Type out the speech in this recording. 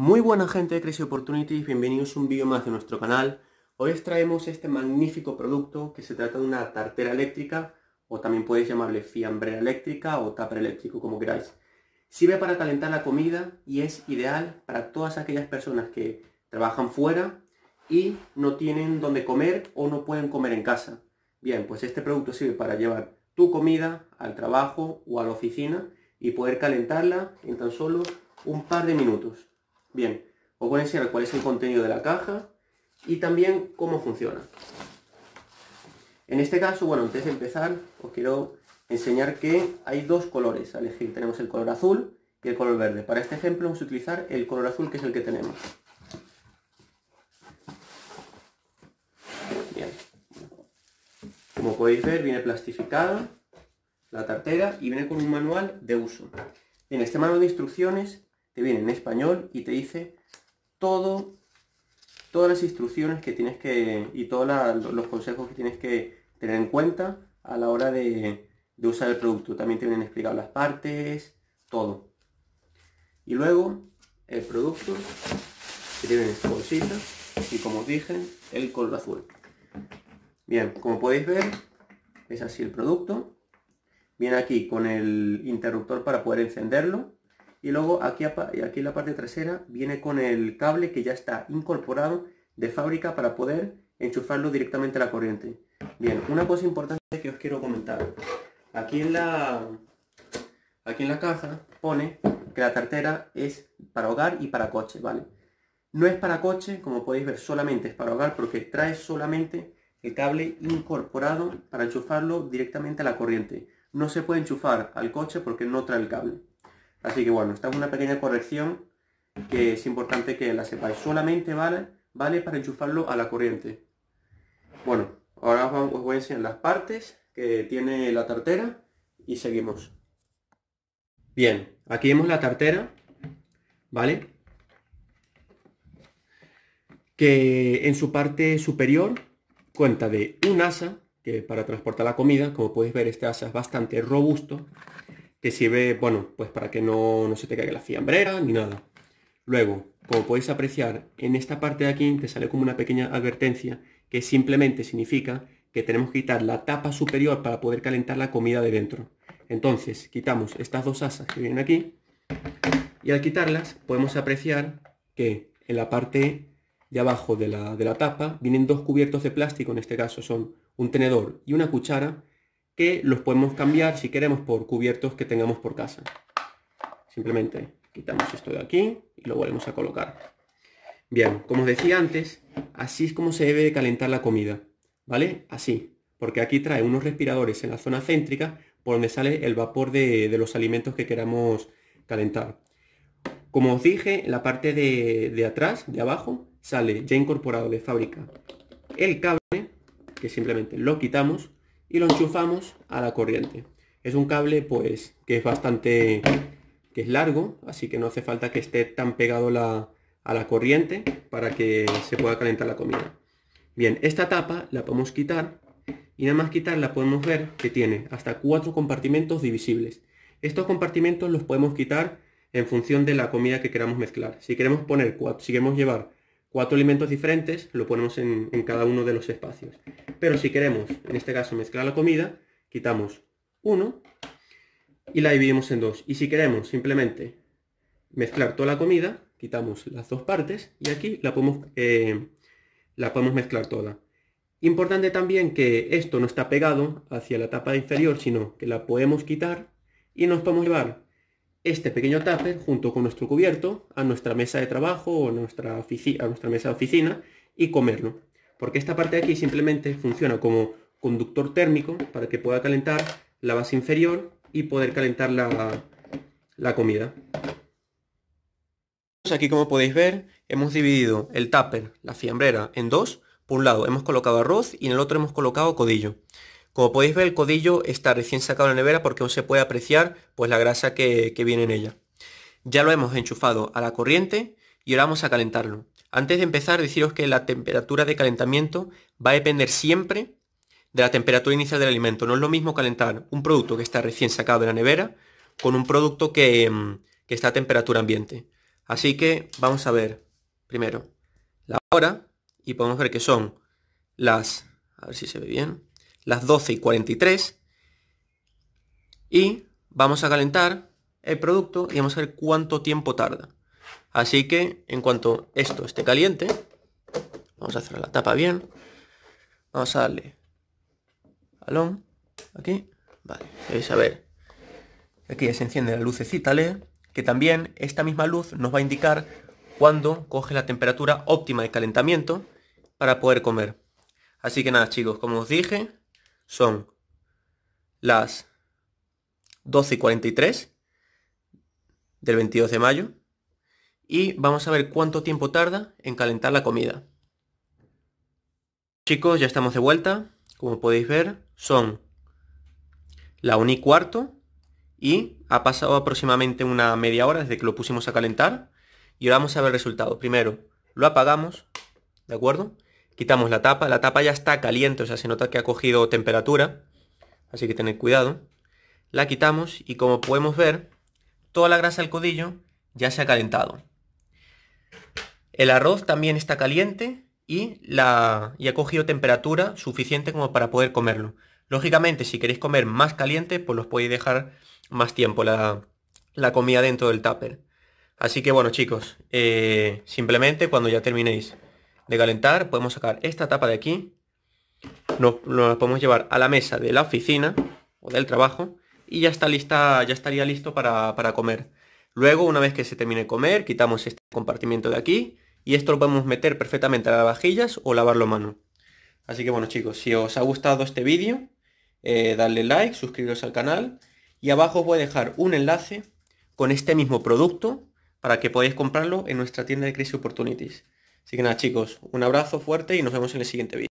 Muy buena gente de Crazy Opportunities, bienvenidos a un vídeo más de nuestro canal. Hoy os traemos este magnífico producto que se trata de una tartera eléctrica o también podéis llamarle fiambrera eléctrica o tapa eléctrico como queráis. Sirve para calentar la comida y es ideal para todas aquellas personas que trabajan fuera y no tienen donde comer o no pueden comer en casa. Bien, pues este producto sirve para llevar tu comida al trabajo o a la oficina y poder calentarla en tan solo un par de minutos. Bien, os voy a enseñar cuál es el contenido de la caja y también cómo funciona. En este caso, bueno, antes de empezar, os quiero enseñar que hay dos colores a elegir. Tenemos el color azul y el color verde. Para este ejemplo vamos a utilizar el color azul, que es el que tenemos. Bien. Como podéis ver, viene plastificada la tartera y viene con un manual de uso. En este manual de instrucciones te viene en español y te dice todo, todas las instrucciones que tienes que, y todos los consejos que tienes que tener en cuenta a la hora de, usar el producto. También tienen vienen las partes, todo. Y luego el producto que en bolsita y como os dije, el color azul. Bien, como podéis ver, es así el producto. Viene aquí con el interruptor para poder encenderlo y luego aquí, aquí en la parte trasera viene con el cable que ya está incorporado de fábrica para poder enchufarlo directamente a la corriente. Bien, una cosa importante que os quiero comentar. Aquí en la, aquí en la caja pone que la tartera es para hogar y para coche, ¿vale? No es para coche, como podéis ver, solamente es para hogar porque trae solamente el cable incorporado para enchufarlo directamente a la corriente. No se puede enchufar al coche porque no trae el cable. Así que bueno, esta es una pequeña corrección que es importante que la sepáis. Solamente vale, vale para enchufarlo a la corriente. Bueno, ahora os voy a enseñar las partes que tiene la tartera y seguimos. Bien, aquí vemos la tartera, ¿vale? Que en su parte superior cuenta de un asa, que para transportar la comida, como podéis ver este asa es bastante robusto, que sirve, bueno, pues para que no, no se te caiga la fiambrera ni nada. Luego, como podéis apreciar, en esta parte de aquí te sale como una pequeña advertencia que simplemente significa que tenemos que quitar la tapa superior para poder calentar la comida de dentro. Entonces, quitamos estas dos asas que vienen aquí y al quitarlas podemos apreciar que en la parte de abajo de la, de la tapa vienen dos cubiertos de plástico, en este caso son un tenedor y una cuchara, que los podemos cambiar si queremos por cubiertos que tengamos por casa. Simplemente quitamos esto de aquí y lo volvemos a colocar. Bien, como os decía antes, así es como se debe calentar la comida, ¿vale? Así, porque aquí trae unos respiradores en la zona céntrica por donde sale el vapor de, los alimentos que queramos calentar. Como os dije, en la parte de, de atrás, de abajo, sale ya incorporado de fábrica el cable, que simplemente lo quitamos, y lo enchufamos a la corriente. Es un cable pues que es bastante que es largo, así que no hace falta que esté tan pegado a la corriente para que se pueda calentar la comida. Bien, esta tapa la podemos quitar y nada más quitarla podemos ver que tiene hasta cuatro compartimentos divisibles. Estos compartimentos los podemos quitar en función de la comida que queramos mezclar. Si queremos poner cuatro, si queremos llevar cuatro alimentos diferentes, lo ponemos en, cada uno de los espacios. Pero si queremos, en este caso, mezclar la comida, quitamos uno y la dividimos en dos. Y si queremos simplemente mezclar toda la comida, quitamos las dos partes y aquí la podemos, eh, la podemos mezclar toda. Importante también que esto no está pegado hacia la tapa inferior, sino que la podemos quitar y nos podemos llevar este pequeño tupper junto con nuestro cubierto a nuestra mesa de trabajo o nuestra a nuestra mesa de oficina y comerlo. Porque esta parte de aquí simplemente funciona como conductor térmico para que pueda calentar la base inferior y poder calentar la, la comida. Aquí como podéis ver hemos dividido el tupper, la fiambrera, en dos. Por un lado hemos colocado arroz y en el otro hemos colocado codillo. Como podéis ver, el codillo está recién sacado de la nevera porque aún se puede apreciar pues, la grasa que, viene en ella. Ya lo hemos enchufado a la corriente y ahora vamos a calentarlo. Antes de empezar, deciros que la temperatura de calentamiento va a depender siempre de la temperatura inicial del alimento. No es lo mismo calentar un producto que está recién sacado de la nevera con un producto que, mm, que está a temperatura ambiente. Así que vamos a ver primero la hora y podemos ver que son las... A ver si se ve bien las 12 y 43. Y vamos a calentar el producto y vamos a ver cuánto tiempo tarda. Así que en cuanto esto esté caliente, vamos a cerrar la tapa bien. Vamos a darle alón aquí. Vale, vais a ver. Aquí ya se enciende la lucecita LED, que también esta misma luz nos va a indicar cuándo coge la temperatura óptima de calentamiento para poder comer. Así que nada chicos, como os dije, son las 12 y 43 del 22 de mayo y vamos a ver cuánto tiempo tarda en calentar la comida. Chicos, ya estamos de vuelta. Como podéis ver, son la 1 y cuarto y ha pasado aproximadamente una media hora desde que lo pusimos a calentar. Y ahora vamos a ver el resultado. Primero, lo apagamos, ¿de acuerdo? Quitamos la tapa, la tapa ya está caliente, o sea, se nota que ha cogido temperatura, así que tened cuidado. La quitamos y como podemos ver, toda la grasa del codillo ya se ha calentado. El arroz también está caliente y, la, ha cogido temperatura suficiente como para poder comerlo. Lógicamente, si queréis comer más caliente, pues los podéis dejar más tiempo la, comida dentro del tupper. Así que bueno chicos, eh, simplemente cuando ya terminéis de calentar, podemos sacar esta tapa de aquí, nos, la podemos llevar a la mesa de la oficina o del trabajo y ya está lista, ya estaría listo para, comer. Luego, una vez que se termine de comer, quitamos este compartimiento de aquí y esto lo podemos meter perfectamente a las vajillas o lavarlo a mano. Así que bueno chicos, si os ha gustado este vídeo, eh, darle like, suscribiros al canal y abajo os voy a dejar un enlace con este mismo producto para que podáis comprarlo en nuestra tienda de Crisis Opportunities. Así que nada chicos, un abrazo fuerte y nos vemos en el siguiente vídeo.